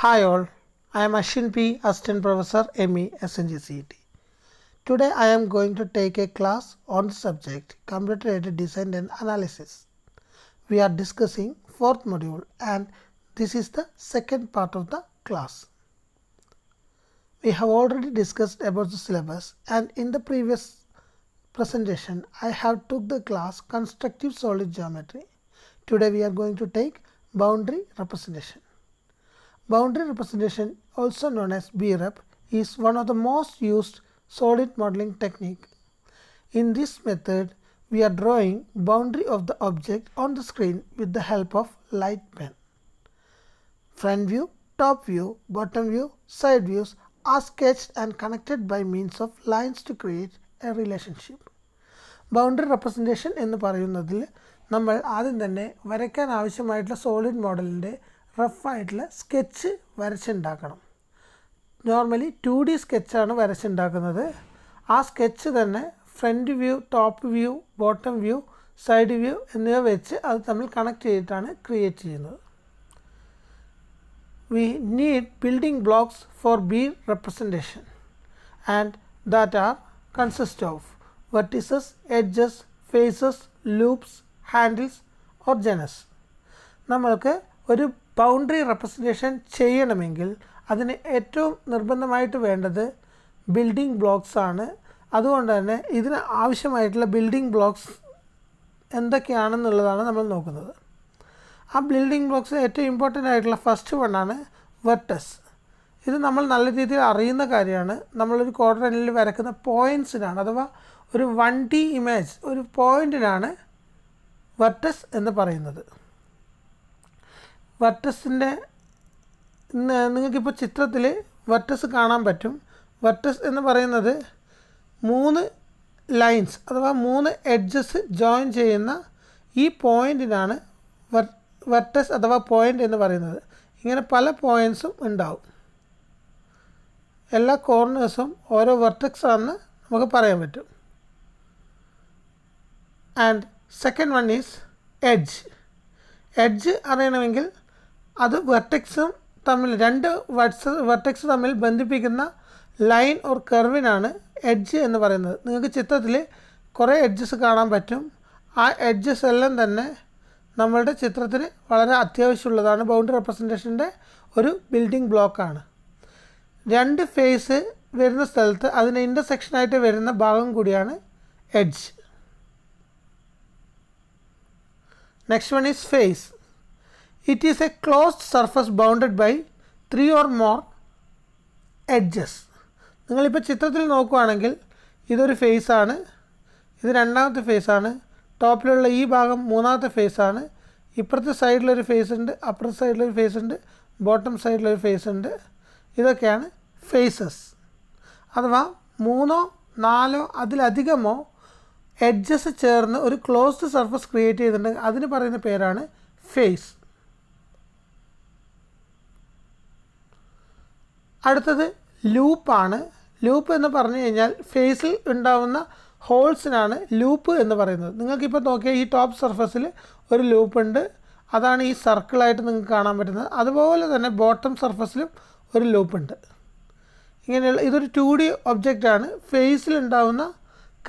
Hi all, I am Ashwin P. Assistant Professor ME SNGCET. Today I am going to take a class on the subject Computer Aided Design and Analysis. We are discussing fourth module and this is the second part of the class. We have already discussed about the syllabus and in the previous presentation I have took the class Constructive Solid Geometry. Today we are going to take boundary representation. Boundary representation, also known as BREP, is one of the most used solid modeling technique. In this method, we are drawing boundary of the object on the screen with the help of light pen. Front view, top view, bottom view, side views are sketched and connected by means of lines to create a relationship. Boundary representation in the എന്ന് പറയുന്നതിൽ നമ്മൾ ആദ്യം തന്നെ വരയ്ക്കാൻ ആവശ്യമായിട്ടുള്ള solid മോഡലിൻ്റെ റഫായിട്ടുള്ള sketch വരച്ചുണ്ടാക്കണം നോർമലി ടു ഡി സ്കെച്ചാണ് വരച്ചുണ്ടാക്കുന്നത് ആ സ്കെച്ച് തന്നെ front view top view bottom view side view എന്നിവ വെച്ച് അത് തമ്മിൽ കണക്ട് ചെയ്തിട്ടാണ് ക്രിയേറ്റ് ചെയ്യുന്നത് we need building blocks for B representation and that are consist of vertices edges faces loops handles or genus നമ്മൾക്ക് ഒരു ബൗണ്ടറി റെപ്രസെൻറ്റേഷൻ ചെയ്യണമെങ്കിൽ അതിന് ഏറ്റവും നിർബന്ധമായിട്ട് വേണ്ടത് ബിൽഡിംഗ് ബ്ലോക്സ് ആണ് അതുകൊണ്ട് തന്നെ ഇതിന് ആവശ്യമായിട്ടുള്ള ബിൽഡിംഗ് ബ്ലോക്സ് എന്തൊക്കെയാണെന്നുള്ളതാണ് നമ്മൾ നോക്കുന്നത് ആ ബിൽഡിംഗ് ബ്ലോക്സ് ഏറ്റവും ഇമ്പോർട്ടൻ്റ് ആയിട്ടുള്ള ഫസ്റ്റ് വണ്ണാണ് വെർട്ടസ് ഇത് നമ്മൾ നല്ല രീതിയിൽ അറിയുന്ന കാര്യമാണ് നമ്മളൊരു കോർഡിനേറ്റിൽ വരക്കുന്ന പോയിൻറ്റ്സിനാണ് അഥവാ ഒരു വൺ ഡി ഇമേജ് ഒരു പോയിൻറ്റിനാണ് വെർട്ടസ് എന്ന് പറയുന്നത് വെർട്ടസിൻ്റെ നിങ്ങൾക്കിപ്പോൾ ചിത്രത്തിൽ വെർട്ടസ് കാണാൻ പറ്റും വെർട്ടസ് എന്ന് പറയുന്നത് മൂന്ന് ലൈൻസ് അഥവാ മൂന്ന് എഡ്ജസ് ജോയിൻ ചെയ്യുന്ന ഈ പോയിൻറ്റിനാണ് വെർട്ടസ് അഥവാ പോയിൻ്റ് എന്ന് പറയുന്നത് ഇങ്ങനെ പല പോയിൻസും ഉണ്ടാവും എല്ലാ കോർണേഴ്സും ഓരോ വെർട്ടക്സ് ആണെന്ന് നമുക്ക് പറയാൻ പറ്റും and second one is edge edge അറിയണമെങ്കിൽ അത് വെർട്ടെക്സും തമ്മിൽ രണ്ട് വട്സ് വെർട്ടെക്സ് തമ്മിൽ ബന്ധിപ്പിക്കുന്ന ലൈൻ ഓർ കർവിനാണ് എഡ്ജ് എന്ന് പറയുന്നത് നിങ്ങൾക്ക് ചിത്രത്തിൽ കുറേ എഡ്ജസ് കാണാൻ പറ്റും ആ എഡ്ജസ് എല്ലാം തന്നെ നമ്മളുടെ ചിത്രത്തിന് വളരെ അത്യാവശ്യമുള്ളതാണ് ബൗണ്ടറി റെപ്രസെൻറ്റേഷൻ്റെ ഒരു ബിൽഡിംഗ് ബ്ലോക്കാണ് രണ്ട് ഫേസ് വരുന്ന സ്ഥലത്ത് അതിന് ഇൻ്റർസെക്ഷനായിട്ട് വരുന്ന ഭാഗം കൂടിയാണ് edge next one is face It is a closed surface bounded by three or more edges നിങ്ങളിപ്പോൾ ചിത്രത്തിൽ നോക്കുകയാണെങ്കിൽ ഇതൊരു ഫേസാണ് ഇത് രണ്ടാമത്തെ ഫേസാണ് ടോപ്പിലുള്ള ഈ ഭാഗം മൂന്നാമത്തെ ഫേസാണ് ഇപ്പുറത്തെ സൈഡിലൊരു ഫേസ് ഉണ്ട് അപ്പുറത്തെ സൈഡിലൊരു ഫേസ് ഉണ്ട് ബോട്ടം സൈഡിലൊരു ഫേസ് ഉണ്ട് ഇതൊക്കെയാണ് ഫേസസ് അഥവാ മൂന്നോ നാലോ അതിലധികമോ എഡ്ജസ് ചേർന്ന് ഒരു ക്ലോസ്ഡ് സർഫസ് ക്രിയേറ്റ് ചെയ്തിട്ടുണ്ടെങ്കിൽ അതിന് പറയുന്ന പേരാണ് ഫേസ് അടുത്തത് ലൂപ്പാണ് ലൂപ്പ് എന്ന് പറഞ്ഞു കഴിഞ്ഞാൽ ഫേസിൽ ഉണ്ടാവുന്ന ഹോൾസിനാണ് ലൂപ്പ് എന്ന് പറയുന്നത് നിങ്ങൾക്കിപ്പോൾ നോക്കിയാൽ ഈ ടോപ്പ് സർഫസിൽ ഒരു ലൂപ്പ് ഉണ്ട് അതാണ് ഈ സർക്കിളായിട്ട് നിങ്ങൾക്ക് കാണാൻ പറ്റുന്നത് അതുപോലെ തന്നെ ബോട്ടം സർഫസിലും ഒരു ലൂപ്പ് ഉണ്ട് ഇങ്ങനെയുള്ള ഇതൊരു ടു ഡി ഒബ്ജക്റ്റാണ് ഫേസിലുണ്ടാവുന്ന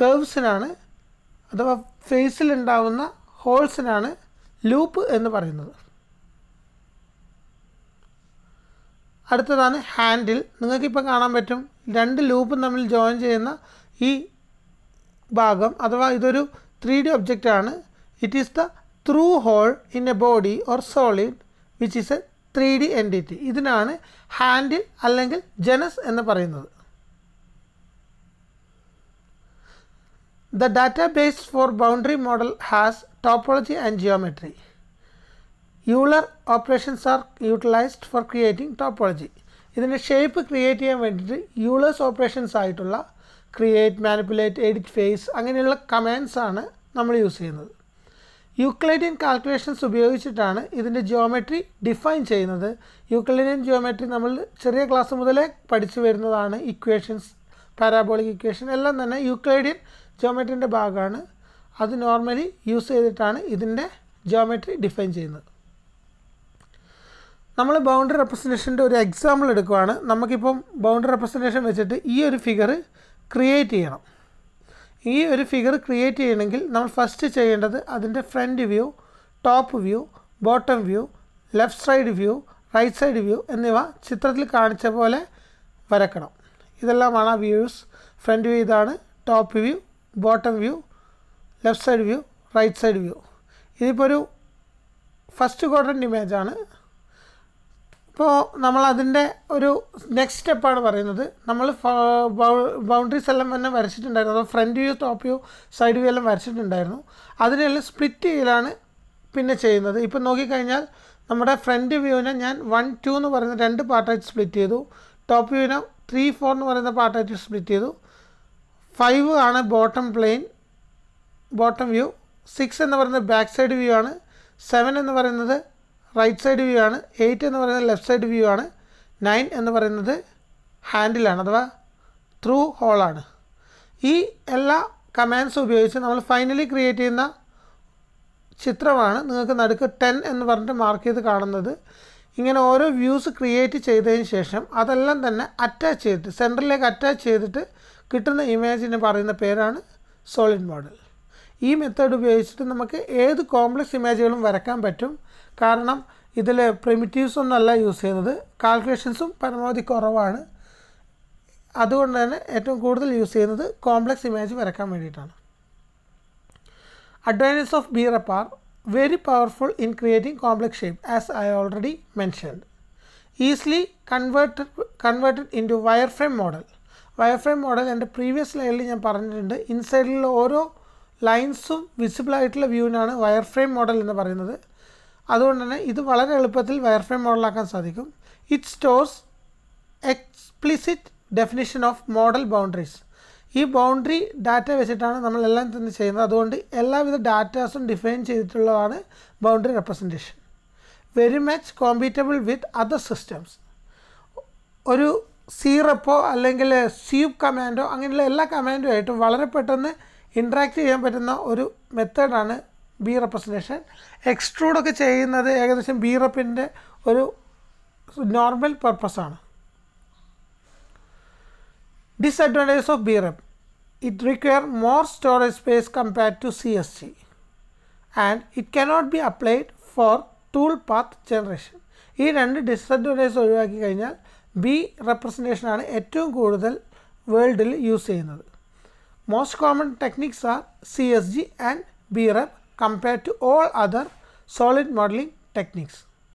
കേവ്സിനാണ് അഥവാ ഫേസിലുണ്ടാവുന്ന ഹോൾസിനാണ് ലൂപ്പ് എന്ന് പറയുന്നത് അടുത്തതാണ് ഹാൻഡിൽ നിങ്ങൾക്കിപ്പോൾ കാണാൻ പറ്റും രണ്ട് ലൂപ്പും തമ്മിൽ ജോയിൻ ചെയ്യുന്ന ഈ ഭാഗം അഥവാ ഇതൊരു ത്രീ ഡി ഒബ്ജക്റ്റാണ് it is the through hole in a body or solid which is a three D entity ഇതിനാണ് ഹാൻഡിൽ അല്ലെങ്കിൽ ജനസ് എന്ന് പറയുന്നത് the data base for boundary model has topology and geometry Euler operations are utilized for creating topology ഇതിൻ്റെ shape create ചെയ്യാൻ വേണ്ടിയിട്ട് Euler's operations ആയിട്ടുള്ള create manipulate edit face അങ്ങനെയുള്ള commands ആണ് നമ്മൾ യൂസ് ചെയ്യുന്നത് യൂക്ലേഡിയൻ കാൽക്കുലേഷൻസ് ഉപയോഗിച്ചിട്ടാണ് ഇതിൻ്റെ ജിയോമെട്രി ഡിഫൈൻ ചെയ്യുന്നത് യൂക്ലേഡിയൻ ജിയോമെട്രി നമ്മൾ ചെറിയ ക്ലാസ് മുതലേ പഠിച്ചു വരുന്നതാണ് ഇക്വേഷൻസ് പാരാബോളിക് ഇക്വേഷൻ എല്ലാം തന്നെ യൂക്ലേഡിയൻ ജിയോമെട്രിൻ്റെ ഭാഗമാണ് അത് നോർമലി യൂസ് ചെയ്തിട്ടാണ് ഇതിൻ്റെ ജിയോമെട്രി ഡിഫൈൻ ചെയ്യുന്നത് നമ്മൾ ബൗണ്ടറി റെപ്രസെൻറ്റേഷൻ്റെ ഒരു എക്സാമ്പിൾ എടുക്കുവാണ് നമുക്കിപ്പം ബൗണ്ടറി റെപ്രസെൻറ്റേഷൻ വെച്ചിട്ട് ഈ ഒരു ഫിഗർ ക്രിയേറ്റ് ചെയ്യണം ഈ ഒരു ഫിഗർ ക്രിയേറ്റ് ചെയ്യണമെങ്കിൽ നമ്മൾ ഫസ്റ്റ് ചെയ്യേണ്ടത് അതിൻ്റെ front view top view bottom view left side view right side view എന്നിവ ചിത്രത്തിൽ കാണിച്ച പോലെ വരക്കണം ഇതെല്ലാമാണ് വ്യൂസ് ഫ്രണ്ട് വ്യൂ ഇതാണ് top view bottom view left side view right side view ഇതിപ്പോൾ ഒരു ഫസ്റ്റ് ഇമേജ് ഇമേജാണ് ഇപ്പോൾ നമ്മൾ അതിൻ്റെ ഒരു നെക്സ്റ്റ് സ്റ്റെപ്പാണ് പറയുന്നത് നമ്മൾ ബൗണ്ടറീസ് എല്ലാം തന്നെ വരച്ചിട്ടുണ്ടായിരുന്നു അതോ front view top view side view എല്ലാം വരച്ചിട്ടുണ്ടായിരുന്നു അതിനെല്ലാം സ്പ്ലിറ്റ് ചെയ്താണ് പിന്നെ ചെയ്യുന്നത് ഇപ്പം നോക്കിക്കഴിഞ്ഞാൽ നമ്മുടെ ഫ്രണ്ട് വ്യൂവിനെ ഞാൻ വൺ ടു എന്ന് പറയുന്ന രണ്ട് പാർട്ടായിട്ട് സ്പ്ലിറ്റ് ചെയ്തു ടോപ്പ് വ്യൂവിനെ ത്രീ ഫോർ എന്ന് പറയുന്ന പാർട്ടായിട്ട് സ്പ്ലിറ്റ് ചെയ്തു ഫൈവ് ആണ് bottom plane bottom view six എന്ന് പറയുന്നത് ബാക്ക് സൈഡ് വ്യൂ ആണ് സെവൻ എന്ന് പറയുന്നത് റൈറ്റ് സൈഡ് വ്യൂ ആണ് എയ്റ്റ് എന്ന് പറയുന്നത് ലെഫ്റ്റ് സൈഡ് വ്യൂ ആണ് നയൻ എന്ന് പറയുന്നത് ഹാൻഡിലാണ് അഥവാ ത്രൂ ഹോളാണ് ഈ എല്ലാ കമാൻഡ്സ് ഉപയോഗിച്ച് നമ്മൾ ഫൈനലി ക്രിയേറ്റ് ചെയ്യുന്ന ചിത്രമാണ് നിങ്ങൾക്ക് നടുക്ക് ടെൻ എന്ന് പറഞ്ഞിട്ട് മാർക്ക് ചെയ്ത് കാണുന്നത് ഇങ്ങനെ ഓരോ വ്യൂസ് ക്രിയേറ്റ് ചെയ്തതിന് ശേഷം അതെല്ലാം തന്നെ അറ്റാച്ച് ചെയ്തിട്ട് സെൻറ്ററിലേക്ക് അറ്റാച്ച് ചെയ്തിട്ട് കിട്ടുന്ന ഇമേജിന് പറയുന്ന പേരാണ് സോളിഡ് മോഡൽ ഈ മെത്തേഡ് ഉപയോഗിച്ചിട്ട് നമുക്ക് ഏത് കോംപ്ലക്സ് ഇമേജുകളും വരക്കാൻ പറ്റും കാരണം ഇതിൽ പ്രിമിറ്റീവ്സ് ഒന്നല്ല യൂസ് ചെയ്യുന്നത് കാൽക്കുലേഷൻസും പരമാവധി കുറവാണ് അതുകൊണ്ട് തന്നെ ഏറ്റവും കൂടുതൽ യൂസ് ചെയ്യുന്നത് കോംപ്ലക്സ് ഇമേജ് വരയ്ക്കാൻ വേണ്ടിയിട്ടാണ് advantage of B rep very powerful in creating complex shape as I already mentioned easily converted converted into wire frame model wire frame model എൻ്റെ പ്രീവിയസ് സ്ലൈഡിൽ ഞാൻ പറഞ്ഞിട്ടുണ്ട് ഇൻസൈഡിലുള്ള ഓരോ ലൈൻസും വിസിബിളായിട്ടുള്ള വ്യൂവിനാണ് വയർ ഫ്രെയിം മോഡൽ എന്ന് പറയുന്നത് അതുകൊണ്ട് തന്നെ ഇത് വളരെ എളുപ്പത്തിൽ വയർ ഫ്രെയിം മോഡലാക്കാൻ സാധിക്കും it stores explicit definition of model boundaries ഈ ബൗണ്ടറി ഡാറ്റ വെച്ചിട്ടാണ് എല്ലാം തന്നെ ചെയ്യുന്നത് അതുകൊണ്ട് എല്ലാവിധ ഡാറ്റാസും ഡിഫൈൻ ചെയ്തിട്ടുള്ളതാണ് boundary representation very much compatible with other systems ഒരു സീറപ്പോ അല്ലെങ്കിൽ സ്യൂബ് കമാൻഡോ അങ്ങനെയുള്ള എല്ലാ കമാൻഡോ ആയിട്ടും വളരെ പെട്ടെന്ന് ഇൻട്രാക്ട് ചെയ്യാൻ പറ്റുന്ന ഒരു മെത്തേഡാണ് ബി റെപ്രസെൻറ്റേഷൻ എക്സ്ട്രൂഡൊക്കെ ചെയ്യുന്നത് ഏകദേശം ബി റെപ്പിൻ്റെ ഒരു നോർമൽ പർപ്പസാണ് disadvantages of B rep it require more storage space compared to C S C and it cannot be applied for tool path generation ഈ രണ്ട് ഡിസഡ്വാൻറ്റേജസ് ഒഴിവാക്കി കഴിഞ്ഞാൽ ബി റെപ്രസെൻറ്റേഷനാണ് ഏറ്റവും കൂടുതൽ വേൾഡിൽ യൂസ് ചെയ്യുന്നത് most common techniques are C S G and B rep compared to all other solid modeling techniques.